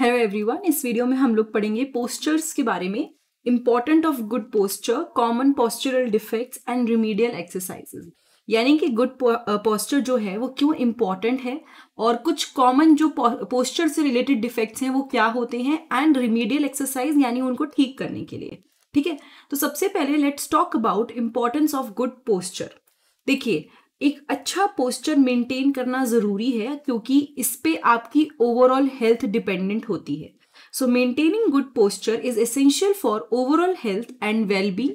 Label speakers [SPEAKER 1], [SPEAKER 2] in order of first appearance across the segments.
[SPEAKER 1] Hello everyone इस video में हम लोग पढ़ेंगे पोस्चर्स के बारे में important of good posture common postural defects and remedial exercises यानी कि गुड पोस्चर जो है वो क्यों इम्पॉर्टेंट है और कुछ कॉमन जो पोस्चर से रिलेटेड डिफेक्ट्स हैं वो क्या होते हैं एंड रिमीडियल एक्सरसाइज यानी उनको ठीक करने के लिए ठीक है तो सबसे पहले let's talk about importance of good posture देखिए एक अच्छा पोस्चर मेंटेन करना ज़रूरी है क्योंकि इस पे आपकी ओवरऑल हेल्थ डिपेंडेंट होती है so maintaining good posture is essential for overall health and wellbeing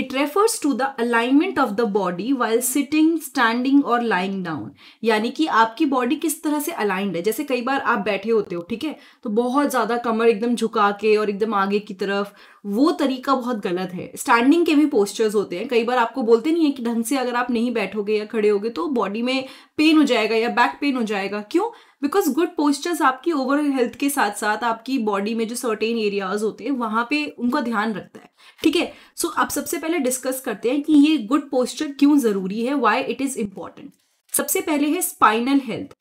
[SPEAKER 1] it refers to the alignment of the body while sitting standing और लाइंग डाउन यानी कि आपकी बॉडी किस तरह से अलाइंड है जैसे कई बार आप बैठे होते हो ठीक है तो बहुत ज़्यादा कमर एकदम झुका के और एकदम आगे की तरफ वो तरीका बहुत गलत है स्टैंडिंग के भी पोस्चर्स होते हैं कई बार आपको बोलते नहीं है कि ढंग से अगर आप नहीं बैठोगे या खड़े होगे तो बॉडी में पेन हो जाएगा या बैक पेन हो जाएगा क्यों बिकॉज गुड पोस्चर्स आपकी ओवरऑल हेल्थ के साथ साथ आपकी बॉडी में जो सर्टेन एरियाज होते हैं वहां पे उनका ध्यान रखता है ठीक है सो आप सबसे पहले डिस्कस करते हैं कि ये गुड पोस्चर क्यों ज़रूरी है वाई इट इज़ इम्पॉर्टेंट सबसे पहले है स्पाइनल हेल्थ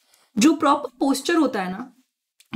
[SPEAKER 1] जो प्रॉपर पोस्चर होता है ना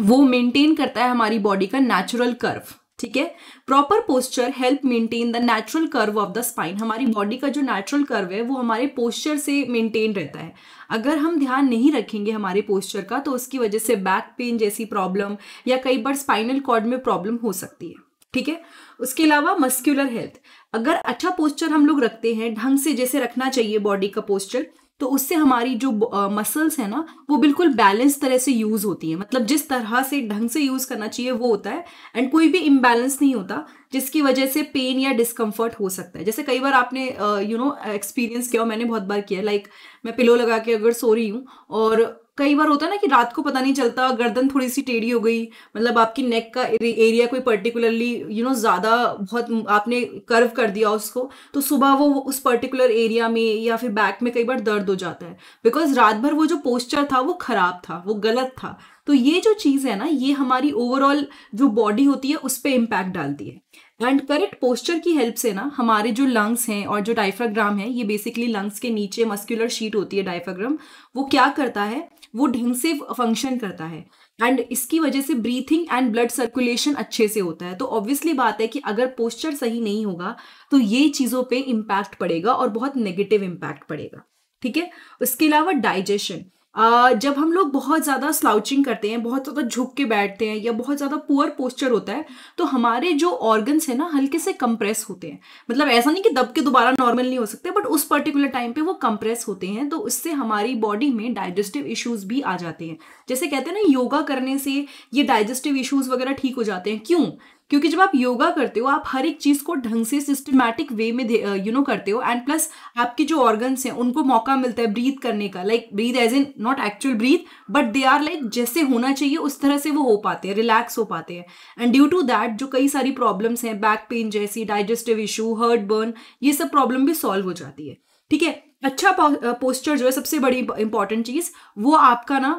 [SPEAKER 1] वो मेंटेन करता है हमारी बॉडी का नेचुरल कर्व ठीक है proper posture help maintain the natural curve of the spine हमारी बॉडी का जो नेचुरल कर्व है वो हमारे पोस्चर से मेंटेन रहता है अगर हम ध्यान नहीं रखेंगे हमारे पोस्चर का तो उसकी वजह से बैक पेन जैसी प्रॉब्लम या कई बार स्पाइनल कॉर्ड में प्रॉब्लम हो सकती है ठीक है उसके अलावा मस्क्यूलर हेल्थ अगर अच्छा पोस्चर हम लोग रखते हैं ढंग से जैसे रखना चाहिए बॉडी का पोस्चर तो उससे हमारी जो मसल्स है ना वो बिल्कुल बैलेंस तरह से यूज होती है मतलब जिस तरह से ढंग से यूज करना चाहिए वो होता है एंड कोई भी इम्बैलेंस नहीं होता जिसकी वजह से पेन या डिस्कम्फर्ट हो सकता है जैसे कई बार आपने यू नो एक्सपीरियंस किया और मैंने बहुत बार किया लाइक like, मैं पिलो लगा के अगर सो रही हूँ और कई बार होता है ना कि रात को पता नहीं चलता गर्दन थोड़ी सी टेढ़ी हो गई मतलब आपकी नेक का एरिया कोई पर्टिकुलरली यू नो ज़्यादा बहुत आपने कर्व कर दिया उसको तो सुबह वो उस पर्टिकुलर एरिया में या फिर बैक में कई बार दर्द हो जाता है बिकॉज रात भर वो जो पोस्चर था वो खराब था वो गलत था तो ये जो चीज़ है ना ये हमारी ओवरऑल जो बॉडी होती है उस पर इम्पैक्ट डालती है एंड करेक्ट पोस्चर की हेल्प से ना हमारे जो लंग्स हैं और जो डायफ्राग्राम है ये बेसिकली लंग्स के नीचे मस्कुलर शीट होती है डायफ्राग्राम वो क्या करता है वो ढंग से फंक्शन करता है एंड इसकी वजह से ब्रीथिंग एंड ब्लड सर्कुलेशन अच्छे से होता है तो ऑब्वियसली बात है कि अगर पोस्चर सही नहीं होगा तो ये चीज़ों पे इम्पैक्ट पड़ेगा और बहुत नेगेटिव इम्पैक्ट पड़ेगा ठीक है उसके अलावा डाइजेशन जब हम लोग बहुत ज़्यादा स्लाउचिंग करते हैं बहुत ज़्यादा झुक के बैठते हैं या बहुत ज़्यादा पुअर पोस्चर होता है तो हमारे जो ऑर्गन्स हैं ना हल्के से कंप्रेस होते हैं मतलब ऐसा नहीं कि दब के दोबारा नॉर्मल नहीं हो सकते बट उस पर्टिकुलर टाइम पे वो कंप्रेस होते हैं तो उससे हमारी बॉडी में डाइजेस्टिव इशूज़ भी आ जाते हैं जैसे कहते हैं ना योगा करने से ये डाइजेस्टिव इशूज वगैरह ठीक हो जाते हैं क्यों क्योंकि जब आप योगा करते हो आप हर एक चीज को ढंग से सिस्टमैटिक वे में यू नो करते हो एंड प्लस आपके जो ऑर्गन्स हैं उनको मौका मिलता है ब्रीथ करने का like breath as in not actual breath but they are like जैसे होना चाहिए उस तरह से वो हो पाते हैं रिलैक्स हो पाते हैं एंड ड्यू टू दैट जो कई सारी प्रॉब्लम्स हैं बैक पेन जैसी डाइजेस्टिव इशू हर्ट बर्न ये सब प्रॉब्लम भी सॉल्व हो जाती है ठीक है अच्छा पोस्चर जो है सबसे बड़ी इंपॉर्टेंट चीज वो आपका ना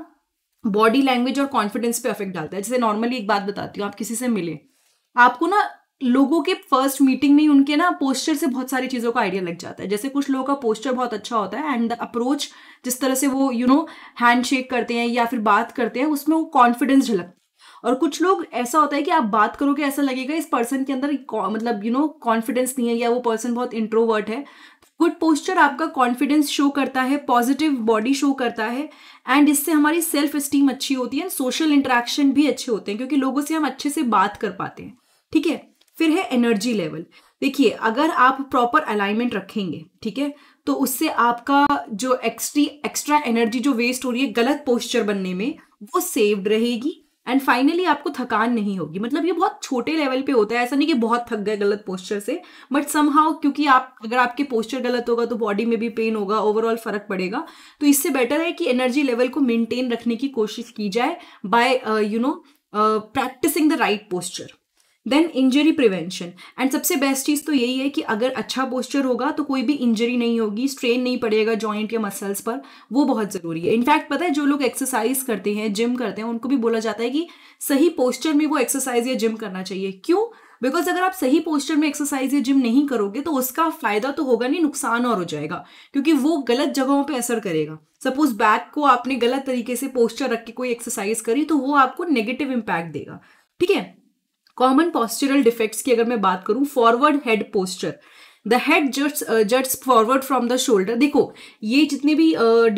[SPEAKER 1] बॉडी लैंग्वेज और कॉन्फिडेंस पे अफेक्ट डालता है जैसे नॉर्मली एक बात बताती हूँ आप किसी से मिले आपको ना लोगों के फर्स्ट मीटिंग में ही उनके ना पोस्चर से बहुत सारी चीज़ों का आइडिया लग जाता है जैसे कुछ लोगों का पोस्चर बहुत अच्छा होता है एंड द अप्रोच जिस तरह से वो यू नो हैंड शेक करते हैं या फिर बात करते हैं उसमें वो कॉन्फिडेंस झलकता और कुछ लोग ऐसा होता है कि आप बात करोगे ऐसा लगेगा इस पर्सन के अंदर मतलब यू नो कॉन्फिडेंस नहीं है या वो पर्सन बहुत इंट्रोवर्ट है गुड पोस्चर आपका कॉन्फिडेंस शो करता है पॉजिटिव बॉडी शो करता है एंड इससे हमारी सेल्फ स्टीम अच्छी होती है सोशल इंटरेक्शन भी अच्छे होते हैं क्योंकि लोगों से हम अच्छे से बात कर पाते हैं ठीक है फिर है एनर्जी लेवल देखिए अगर आप प्रॉपर अलाइनमेंट रखेंगे ठीक है तो उससे आपका जो एक्स्ट्री एक्स्ट्रा एनर्जी जो वेस्ट हो रही है गलत पोस्चर बनने में वो सेव्ड रहेगी एंड फाइनली आपको थकान नहीं होगी मतलब ये बहुत छोटे लेवल पे होता है ऐसा नहीं कि बहुत थक गए गलत पोस्चर से बट समहाउ क्योंकि आप अगर आपके पोस्चर गलत होगा तो बॉडी में भी पेन होगा ओवरऑल फर्क पड़ेगा तो इससे बेटर है कि एनर्जी लेवल को मेंटेन रखने की कोशिश की जाए by you know practising the right posture then injury prevention and सबसे बेस्ट चीज़ तो यही है कि अगर अच्छा पोस्चर होगा तो कोई भी इंजरी नहीं होगी स्ट्रेन नहीं पड़ेगा जॉइंट या मसल्स पर वो बहुत ज़रूरी है इनफैक्ट पता है जो लोग एक्सरसाइज करते हैं जिम करते हैं उनको भी बोला जाता है कि सही पोस्चर में वो एक्सरसाइज या जिम करना चाहिए क्यों बिकॉज अगर आप सही पोस्चर में एक्सरसाइज या जिम नहीं करोगे तो उसका फायदा तो होगा नहीं नुकसान और हो जाएगा क्योंकि वो गलत जगहों पे असर करेगा सपोज बैक को आपने गलत तरीके से पोस्चर रख के कोई एक्सरसाइज करी तो वो आपको नेगेटिव इम्पैक्ट देगा ठीक है कॉमन पॉस्चरल डिफेक्ट्स की अगर मैं बात करूं forward head posture the head juts juts forward from the shoulder देखो ये जितने भी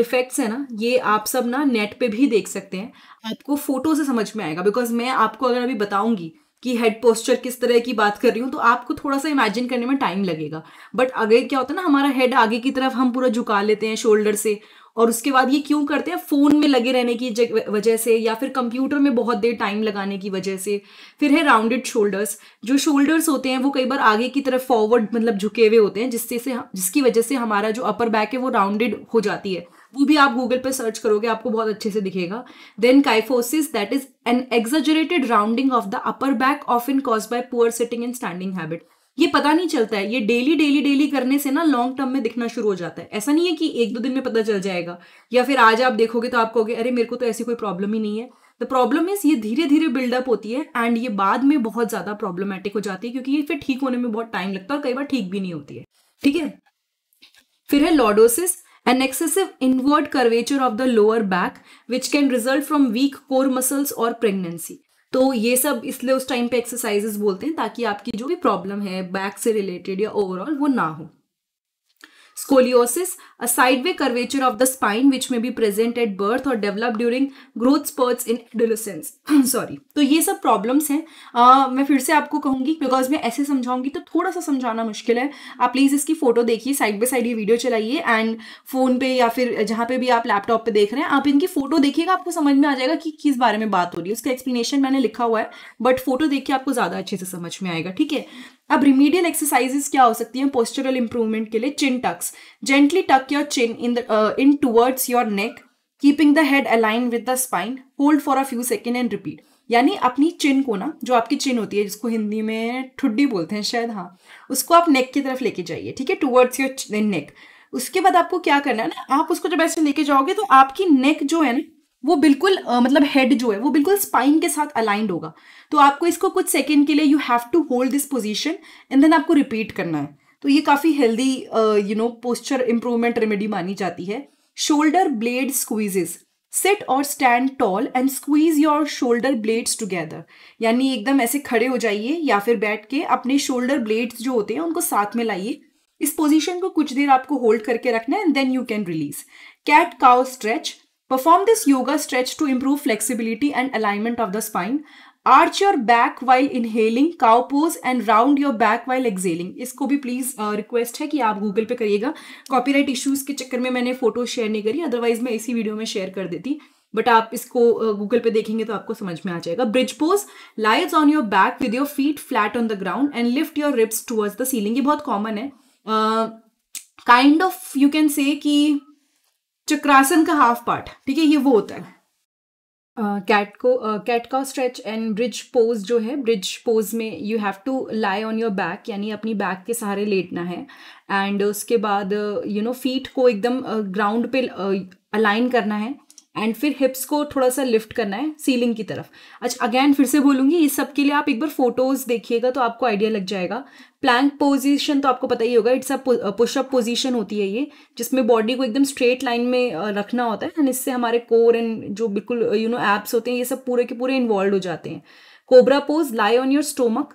[SPEAKER 1] डिफेक्ट्स uh, हैं ना ये आप सब ना नेट पे भी देख सकते हैं आपको फोटो से समझ में आएगा बिकॉज मैं आपको अगर अभी बताऊंगी कि हेड पोस्चर किस तरह की बात कर रही हूँ तो आपको थोड़ा सा इमेजिन करने में टाइम लगेगा बट आगे क्या होता है ना हमारा हेड आगे की तरफ हम पूरा झुका लेते हैं शोल्डर से और उसके बाद ये क्यों करते हैं फोन में लगे रहने की वजह से या फिर कंप्यूटर में बहुत देर टाइम लगाने की वजह से फिर है राउंडेड शोल्डर्स जो शोल्डर्स होते हैं वो कई बार आगे की तरफ फॉरवर्ड मतलब झुके हुए होते हैं जिससे से जिसकी वजह से हमारा जो अपर बैक है वो राउंडेड हो जाती है वो भी आप गूगल पर सर्च करोगे आपको बहुत अच्छे से दिखेगा then kyphosis that is an exaggerated rounding of the upper back often cause by poor sitting and standing habit ये पता नहीं चलता है ये डेली डेली डेली करने से ना लॉन्ग टर्म में दिखना शुरू हो जाता है ऐसा नहीं है कि एक दो दिन में पता चल जाएगा या फिर आज आप देखोगे तो आप कहोगे अरे मेरे को तो ऐसी कोई प्रॉब्लम ही नहीं है द प्रॉब्लम इज ये धीरे धीरे बिल्डअप होती है एंड ये बाद में बहुत ज़्यादा प्रॉब्लमेटिक हो जाती है क्योंकि ये फिर ठीक होने में बहुत टाइम लगता है और कई बार ठीक भी नहीं होती है ठीक है फिर है lordosis an excessive inward curvature of the lower back which can result from weak core muscles और प्रेगनेंसी तो ये सब इसलिए उस टाइम पे एक्सरसाइजेस बोलते हैं ताकि आपकी जो भी प्रॉब्लम है बैक से रिलेटेड या ओवरऑल वो ना हो Scoliosis, a sideway curvature of the spine which may be present at birth or develop during growth spurts in adolescence. Sorry. तो ये सब problems हैं uh, मैं फिर से आपको कहूँगी because मैं ऐसे समझाऊंगी तो थोड़ा सा समझाना मुश्किल है आप प्लीज़ इसकी फ़ोटो देखिए साइड बाई साइड ये वीडियो चलाइए एंड फ़ोन पे या फिर जहाँ पे भी आप लैपटॉप पे देख रहे हैं आप इनकी फ़ोटो देखिएगा आपको समझ में आ जाएगा कि किस बारे में बात हो रही है उसका एक्सप्लेनेशन मैंने लिखा हुआ है बट फोटो देख के आपको ज़्यादा अच्छे से समझ में आएगा ठीक है अब रिमीडियल एक्सरसाइजेस क्या हो सकती हैं पोस्टरल इंप्रूवमेंट के लिए chin tucks gently tuck your chin in the in towards your neck keeping the head align with the spine hold for a few second and repeat यानी अपनी चिन को ना जो आपकी चिन होती है जिसको हिंदी में ठुड्डी बोलते हैं शायद हाँ उसको आप नेक की तरफ लेके जाइए ठीक है टूवर्ड्स योर नेक उसके बाद आपको क्या करना है ना आप उसको जब ऐसे लेके जाओगे तो आपकी नेक जो है ना वो बिल्कुल uh, मतलब हेड जो है वो बिल्कुल स्पाइन के साथ अलाइंड होगा तो आपको इसको कुछ सेकेंड के लिए you have to hold this position and then आपको रिपीट करना है तो ये काफ़ी healthy you know posture improvement remedy मानी जाती है शोल्डर ब्लेड स्क्वीजेस सिट और stand tall and squeeze your shoulder blades together यानी एकदम ऐसे खड़े हो जाइए या फिर बैठ के अपने शोल्डर ब्लेड्स जो होते हैं उनको साथ में लाइए इस पोजीशन को कुछ देर आपको होल्ड करके रखना है and then you can release cat cow stretch Perform this yoga stretch to improve flexibility and alignment of the spine. Arch your back while inhaling, cow pose and round your back while exhaling. इसको भी please request uh, है कि आप Google पे करिएगा copyright issues के चक्कर में मैंने फोटो शेयर नहीं करी अदरवाइज मैं इसी वीडियो में शेयर कर देती बट आप इसको गूगल uh, पे देखेंगे तो आपको समझ में आ जाएगा bridge pose lies on your back with your feet flat on the ground and lift your hips towards the ceiling ये बहुत कॉमन है kind of you can say कि चक्रासन का हाफ पार्ट ठीक है ये वो होता है कैट को कैट का स्ट्रेच एंड ब्रिज पोज जो है ब्रिज पोज में you have to lie on your back यानी अपनी बैक के सहारे लेटना है एंड उसके बाद यू नो फीट को एकदम ग्राउंड पे अलाइन करना है एंड फिर हिप्स को थोड़ा सा लिफ्ट करना है सीलिंग की तरफ अच्छा अगेन फिर से बोलूंगी इस सब के लिए आप एक बार फोटोज देखिएगा तो आपको आइडिया लग जाएगा प्लैंक पोजीशन तो आपको पता ही होगा इट्स अ पुशअप पोजीशन होती है ये जिसमें बॉडी को एकदम स्ट्रेट लाइन में uh, रखना होता है एंड इससे हमारे कोर एंड जो बिल्कुल यू नो एप्स होते हैं ये सब पूरे के पूरे इन्वॉल्व हो जाते हैं cobra pose lie on your stomach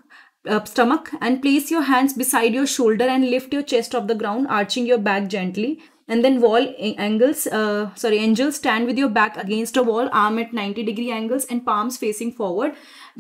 [SPEAKER 1] stomach and place your hands beside your shoulder and lift your chest off the ground arching your back gently and then wall angles uh, sorry angels stand with your back against a wall arm at 90 degree angles and palms facing forward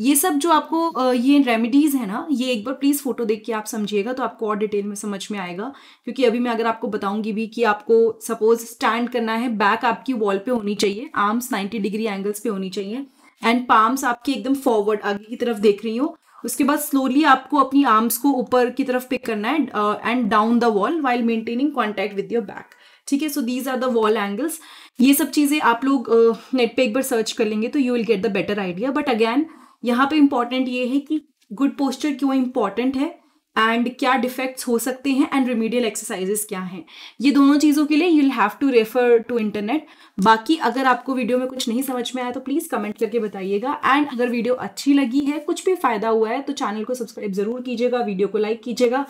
[SPEAKER 1] ये सब जो आपको ये remedies है ना ये एक बार please photo देख के आप समझिएगा तो आपको और डिटेल में समझ में आएगा क्योंकि अभी मैं अगर आपको बताऊंगी भी कि आपको सपोज स्टैंड करना है बैक आपकी वॉल पे होनी चाहिए आर्म्स 90 डिग्री एंगल्स पे होनी चाहिए एंड पाम्स आपकी एकदम फॉरवर्ड आगे की तरफ देख रही हो उसके बाद स्लोली आपको अपनी आर्म्स को ऊपर की तरफ पिक करना है and down the wall while maintaining contact with your back ठीक है so these are the wall angles ये सब चीज़ें आप लोग नेट पे एक बार सर्च कर लेंगे तो you will get the better idea but again यहाँ पे इम्पॉर्टेंट ये है कि गुड पोस्चर क्यों इम्पॉर्टेंट है एंड क्या डिफेक्ट्स हो सकते हैं एंड रिमीडियल एक्सरसाइजेस क्या हैं ये दोनों चीज़ों के लिए you will have to refer to internet बाकी अगर आपको वीडियो में कुछ नहीं समझ में आया तो प्लीज़ कमेंट करके बताइएगा एंड अगर वीडियो अच्छी लगी है कुछ भी फ़ायदा हुआ है तो चैनल को सब्सक्राइब ज़रूर कीजिएगा वीडियो को लाइक कीजिएगा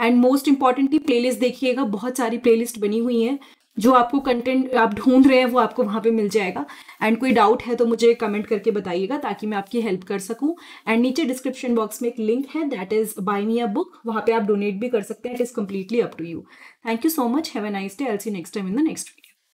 [SPEAKER 1] एंड मोस्ट इम्पॉर्टेंटली प्लेलिस्ट देखिएगा बहुत सारी प्लेलिस्ट बनी हुई हैं जो आपको कंटेंट आप ढूंढ रहे हैं वो आपको वहाँ पे मिल जाएगा एंड कोई डाउट है तो मुझे कमेंट करके बताइएगा ताकि मैं आपकी हेल्प कर सकूँ एंड नीचे डिस्क्रिप्शन बॉक्स में एक लिंक है that is buy me a book वहाँ पे आप डोनेट भी कर सकते हैं it is completely up to you thank you so much have a nice day I'll see next time in the next video